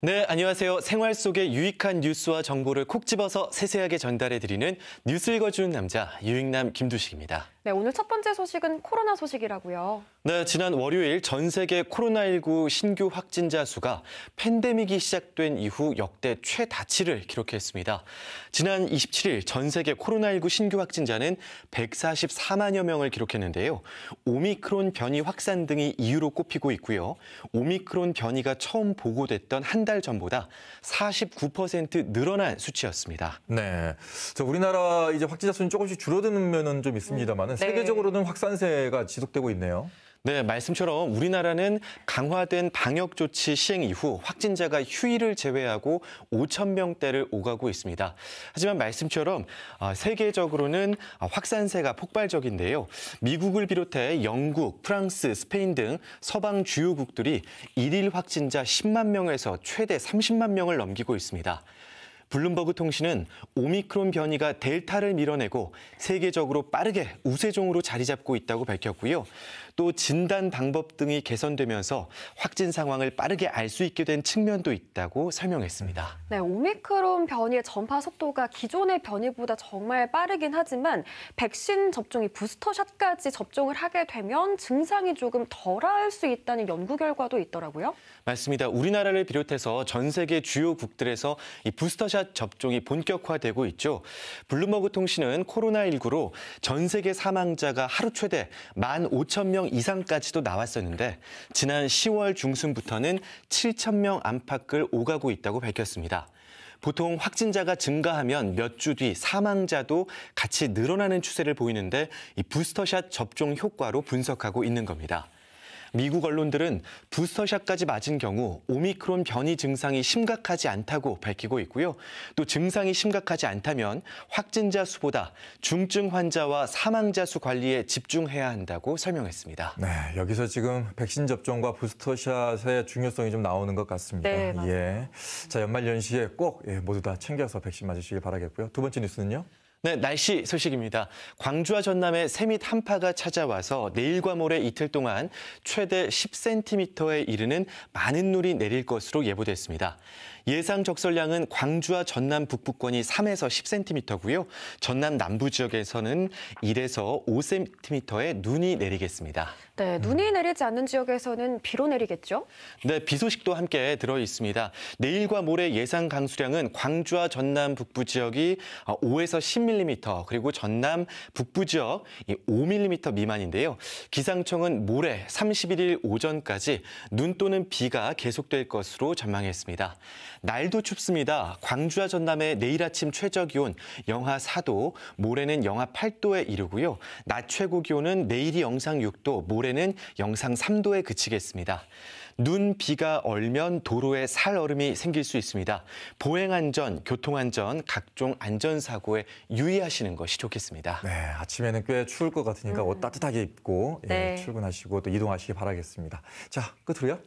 네, 안녕하세요. 생활 속의 유익한 뉴스와 정보를 콕 집어서 세세하게 전달해드리는 뉴스 읽어주는 남자, 유익남 김두식입니다. 네, 오늘 첫 번째 소식은 코로나 소식이라고요. 네, 지난 월요일 전 세계 코로나19 신규 확진자 수가 팬데믹이 시작된 이후 역대 최다치를 기록했습니다. 지난 27일 전 세계 코로나19 신규 확진자는 144만여 명을 기록했는데요. 오미크론 변이 확산 등이 이유로 꼽히고 있고요. 오미크론 변이가 처음 보고됐던 한 달 전보다 49% 늘어난 수치였습니다. 네, 저 우리나라 이제 확진자 수는 조금씩 줄어드는 면은 좀 있습니다만 네. 세계적으로는 확산세가 지속되고 있네요. 네, 말씀처럼 우리나라는 강화된 방역 조치 시행 이후 확진자가 휴일을 제외하고 5천 명대를 오가고 있습니다. 하지만 말씀처럼 아, 세계적으로는 확산세가 폭발적인데요. 미국을 비롯해 영국, 프랑스, 스페인 등 서방 주요국들이 일일 확진자 10만 명에서 최대 30만 명을 넘기고 있습니다. 블룸버그 통신은 오미크론 변이가 델타를 밀어내고 세계적으로 빠르게 우세종으로 자리 잡고 있다고 밝혔고요. 또 진단 방법 등이 개선되면서 확진 상황을 빠르게 알 수 있게 된 측면도 있다고 설명했습니다. 네, 오미크론 변이의 전파 속도가 기존의 변이보다 정말 빠르긴 하지만 백신 접종이 부스터샷까지 접종을 하게 되면 증상이 조금 덜할 수 있다는 연구 결과도 있더라고요. 맞습니다. 우리나라를 비롯해서 전 세계 주요 국들에서 이 부스터샷 1차 접종이 본격화되고 있죠. 블룸버그 통신은 코로나19로 전 세계 사망자가 하루 최대 1만 5천 명 이상까지도 나왔었는데 지난 10월 중순부터는 7천 명 안팎을 오가고 있다고 밝혔습니다. 보통 확진자가 증가하면 몇 주 뒤 사망자도 같이 늘어나는 추세를 보이는데 이 부스터샷 접종 효과로 분석하고 있는 겁니다. 미국 언론들은 부스터샷까지 맞은 경우 오미크론 변이 증상이 심각하지 않다고 밝히고 있고요. 또 증상이 심각하지 않다면 확진자 수보다 중증 환자와 사망자 수 관리에 집중해야 한다고 설명했습니다. 네, 여기서 지금 백신 접종과 부스터샷의 중요성이 좀 나오는 것 같습니다. 네, 예. 자, 연말 연시에 꼭 예, 모두 다 챙겨서 백신 맞으시길 바라겠고요. 두 번째 뉴스는요? 네, 날씨 소식입니다. 광주와 전남에 세밑 한파가 찾아와서 내일과 모레 이틀 동안 최대 10cm에 이르는 많은 눈이 내릴 것으로 예보됐습니다. 예상 적설량은 광주와 전남 북부권이 3에서 10cm고요. 전남 남부 지역에서는 1에서 5cm의 눈이 내리겠습니다. 네, 눈이 내리지 않는 지역에서는 비로 내리겠죠? 네, 비 소식도 함께 들어 있습니다. 내일과 모레 예상 강수량은 광주와 전남 북부 지역이 5에서 10mm, 그리고 전남 북부 지역 5mm 미만인데요. 기상청은 모레 31일 오전까지 눈 또는 비가 계속될 것으로 전망했습니다. 날도 춥습니다. 광주와 전남의 내일 아침 최저 기온 영하 4도, 모레는 영하 8도에 이르고요. 낮 최고 기온은 내일이 영상 6도, 모레는 영상 3도에 그치겠습니다. 눈, 비가 얼면 도로에 살 얼음이 생길 수 있습니다. 보행안전, 교통안전, 각종 안전사고에 유의하시는 것이 좋겠습니다. 네, 아침에는 꽤 추울 것 같으니까 음. 옷 따뜻하게 입고 예, 네. 예, 출근하시고 또 이동하시기 바라겠습니다. 자, 끝으로요?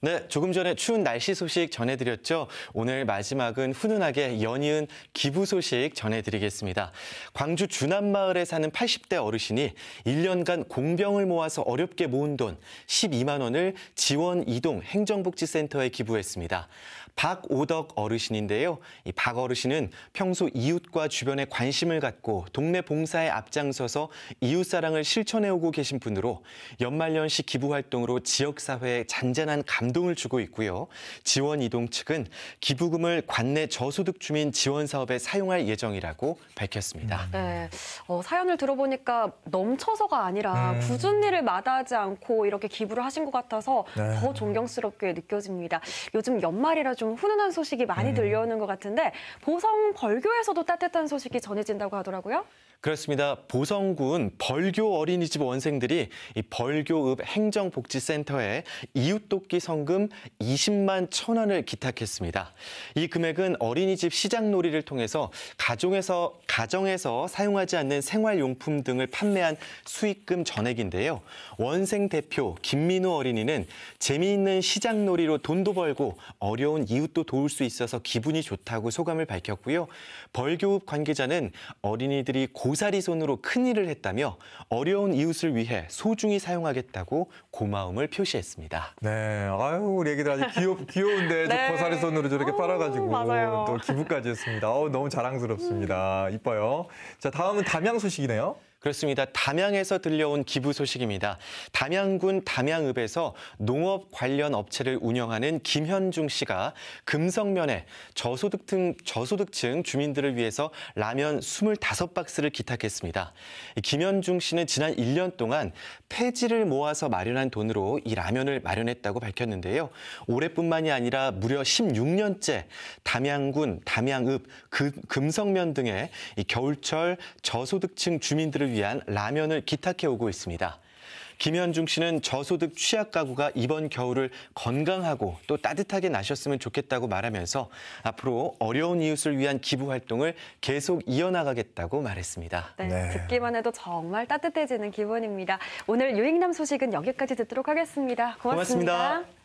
네, 조금 전에 추운 날씨 소식 전해드렸죠. 오늘 마지막은 훈훈하게 연이은 기부 소식 전해드리겠습니다. 광주 주남마을에 사는 80대 어르신이 1년간 공병을 모아서 어렵게 모은 돈 12만 원을 지원 이동 행정복지센터에 기부했습니다. 박오덕 어르신인데요. 이 박 어르신은 평소 이웃과 주변에 관심을 갖고 동네 봉사에 앞장서서 이웃사랑을 실천해오고 계신 분으로 연말연시 기부활동으로 지역사회에 잔잔한 감동을 주고 있고요. 지원이동 측은 기부금을 관내 저소득 주민 지원 사업에 사용할 예정이라고 밝혔습니다. 네, 어, 사연을 들어보니까 넘쳐서가 아니라 음. 꾸준히를 마다하지 않고 이렇게 기부를 하신 것 같아서 네. 더 존경스럽게 느껴집니다. 요즘 연말이라 좀 훈훈한 소식이 많이 네. 들려오는 것 같은데 보성 벌교에서도 따뜻한 소식이 전해진다고 하더라고요. 그렇습니다. 보성군 벌교 어린이집 원생들이 벌교읍 행정복지센터에 이웃돕기 성금 20만 천 원을 기탁했습니다. 있습니다. 이 금액은 어린이집 시장놀이를 통해서 가정에서, 가정에서 사용하지 않는 생활용품 등을 판매한 수익금 전액인데요. 원생 대표 김민우 어린이는 재미있는 시장놀이로 돈도 벌고 어려운 이웃도 도울 수 있어서 기분이 좋다고 소감을 밝혔고요. 벌교육 관계자는 어린이들이 고사리 손으로 큰일을 했다며 어려운 이웃을 위해 소중히 사용하겠다고 고마움을 표시했습니다. 네, 아유 우리 애기들 아주 귀엽, 귀여운데 네. 고사리 손 돈으로 저렇게 오, 어, 빨아가지고 맞아요. 또 기부까지 했습니다. 어우, 너무 자랑스럽습니다. 이뻐요. 자, 다음은 담양 소식이네요. 그렇습니다. 담양에서 들려온 기부 소식입니다. 담양군 담양읍에서 농업 관련 업체를 운영하는 김현중 씨가 금성면에 저소득층, 저소득층 주민들을 위해서 라면 25박스를 기탁했습니다. 김현중 씨는 지난 1년 동안 폐지를 모아서 마련한 돈으로 이 라면을 마련했다고 밝혔는데요. 올해뿐만이 아니라 무려 16년째 담양군, 담양읍, 금성면 등의 겨울철 저소득층 주민들을 위해 위한 라면을 기탁해 오고 있습니다. 김현중 씨는 저소득 취약 가구가 이번 겨울을 건강하고 또 따뜻하게 나셨으면 좋겠다고 말하면서 앞으로 어려운 이웃을 위한 기부 활동을 계속 이어나가겠다고 말했습니다. 네, 네. 듣기만 해도 정말 따뜻해지는 기분입니다. 오늘 유익남 소식은 여기까지 듣도록 하겠습니다 고맙습니다. 고맙습니다.